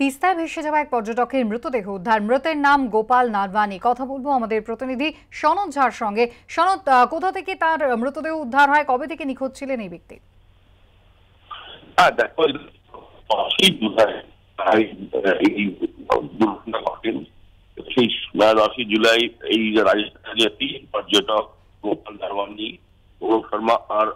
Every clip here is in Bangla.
তিস্তায় ভেসে যাওয়া এক পর্যটকের মৃতদেহ উদ্ধার মৃতের নাম গোপাল নারবানি কথা বলবো আমাদের প্রতিনিধি সনদ ঝার সঙ্গে সনদ কোথা থেকে তার মৃতদেহ উদ্ধার হয় কবে থেকে নিখোঁজ ছিলেন এই ব্যক্তি হ্যাঁ, দশই জুলাই এই রাজস্থানের তিন পর্যটক গোপাল ধারবানি গৌরব শর্মা আর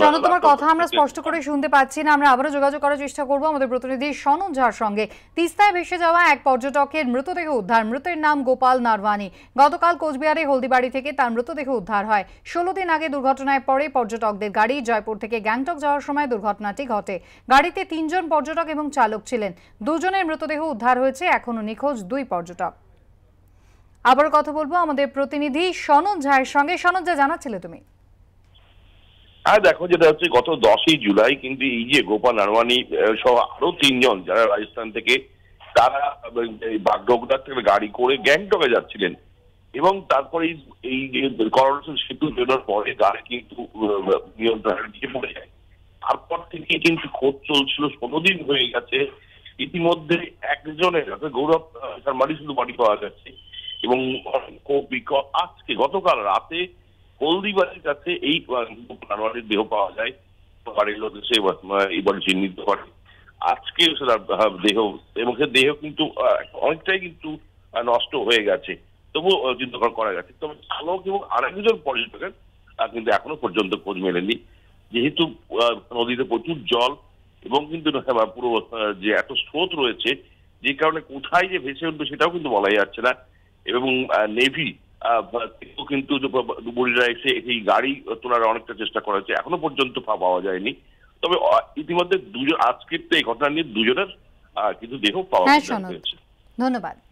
সনু তোমার কথা আমরা স্পষ্ট করে শুনতে পাচ্ছি না আমরা আবারও যোগাযোগ করার চেষ্টা করবো আমাদের প্রতিনিধি সনু ঝার সঙ্গে তিস্তায় ভেসে যাওয়া এক পর্যটকের মৃতদেহ উদ্ধার মৃতের নাম গোপাল নারওয়ানি গতকাল কোচবিহারে হলদিবাড়ি থেকে তার মৃতদেহ উদ্ধার হয় ষোলো দিন আগে দুর্ঘটনায় পরে পর্যটকদের গাড়ি জয়পুর থেকে গ্যাংটক যাওয়ার সময় দুর্ঘটনাটি ঘটে গাড়িতে তিনজন পর্যটক এবং চালক ছিলেন দুজনের মৃতদেহ উদ্ধার হয়েছে এখনও নিখোঁজ দুই পর্যটক আবার কথা বলবো আমাদের প্রতিনিধি সনন ঝায়ের সঙ্গে সনন যা জানাচ্ছিলে তুমি হ্যাঁ দেখো যেটা হচ্ছে গত দশই জুলাই কিন্তু এই যে গোপাল নারওয়ানি সহ আরো তিনজন যারা রাজস্থান থেকে তারা থেকে গাড়ি করে গ্যাংটকে যাচ্ছিলেন এবং তারপরে এই যে সেতু বেরোনোর পরে তারা কিন্তু নিয়ন্ত্রণে পড়ে যায় তারপর থেকে কিন্তু খোঁজ চলছিল ষোলো দিন হয়ে গেছে ইতিমধ্যে একজনের কাছে গৌরব শর্মারই শুধু বাড়ি পাওয়া যাচ্ছে এবং আজকে গতকাল রাতে হলদিবাড়ির কাছে এই পারোয়ারের দেহ পাওয়া যায় বাড়ির লোক সে এই চিহ্নিত করে আজকে দেহ এবং সে দেহ কিন্তু অনেকটাই কিন্তু নষ্ট হয়ে গেছে তবু চিন্তা করা গেছে তবে চালক এবং একজন পর্যটকের কিন্তু এখনো পর্যন্ত খোঁজ মেলেনি যেহেতু নদীতে প্রচুর জল এবং কিন্তু হ্যাঁ, পুরো যে এত স্রোত রয়েছে যে কারণে কোথায় যে ভেসে উঠবে সেটাও কিন্তু বলা যাচ্ছে না এবং নেভি আহ কিন্তু বুড়িরা এসে এই গাড়ি তোলার অনেকটা চেষ্টা করা হয়েছে এখনো পর্যন্ত পাওয়া যায়নি তবে ইতিমধ্যে দুজন আজকের তো এই ঘটনা নিয়ে দুজনের কিন্তু দেহ পাওয়া গেছে হ্যাঁ, ধন্যবাদ